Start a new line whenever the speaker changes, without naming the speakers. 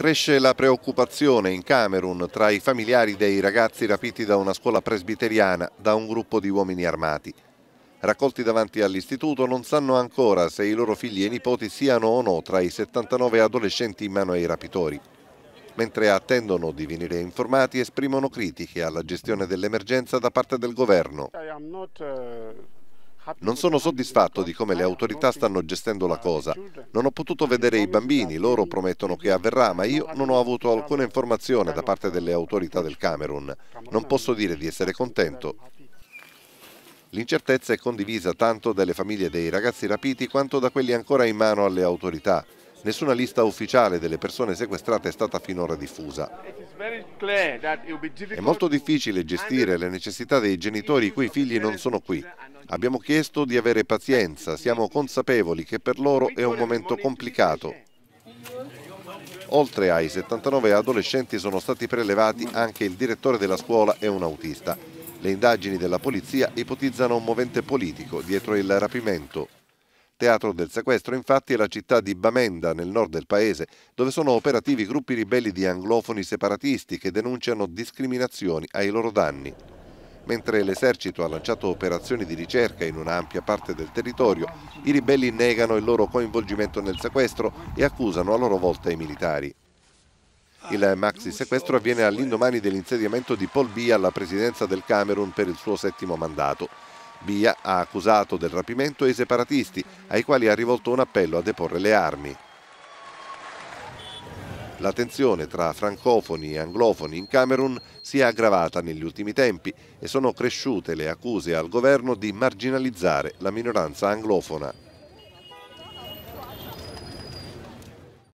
Cresce la preoccupazione in Camerun tra i familiari dei ragazzi rapiti da una scuola presbiteriana da un gruppo di uomini armati. Raccolti davanti all'istituto non sanno ancora se i loro figli e nipoti siano o no tra i 79 adolescenti in mano ai rapitori. Mentre attendono di venire informati esprimono critiche alla gestione dell'emergenza da parte del governo. Eh, non sono soddisfatto di come le autorità stanno gestendo la cosa. Non ho potuto vedere i bambini, loro promettono che avverrà, ma io non ho avuto alcuna informazione da parte delle autorità del Camerun. Non posso dire di essere contento. L'incertezza è condivisa tanto dalle famiglie dei ragazzi rapiti quanto da quelli ancora in mano alle autorità. Nessuna lista ufficiale delle persone sequestrate è stata finora diffusa. È molto difficile gestire le necessità dei genitori i cui figli non sono qui. Abbiamo chiesto di avere pazienza, siamo consapevoli che per loro è un momento complicato. Oltre ai 79 adolescenti sono stati prelevati anche il direttore della scuola e un autista. Le indagini della polizia ipotizzano un movente politico dietro il rapimento Teatro del sequestro infatti è la città di Bamenda, nel nord del paese, dove sono operativi gruppi ribelli di anglofoni separatisti che denunciano discriminazioni ai loro danni. Mentre l'esercito ha lanciato operazioni di ricerca in un'ampia parte del territorio, i ribelli negano il loro coinvolgimento nel sequestro e accusano a loro volta i militari. Il maxi sequestro avviene all'indomani dell'insediamento di Paul Bia alla presidenza del Camerun per il suo settimo mandato. Bia ha accusato del rapimento i separatisti, ai quali ha rivolto un appello a deporre le armi. La tensione tra francofoni e anglofoni in Camerun si è aggravata negli ultimi tempi e sono cresciute le accuse al governo di marginalizzare la minoranza anglofona.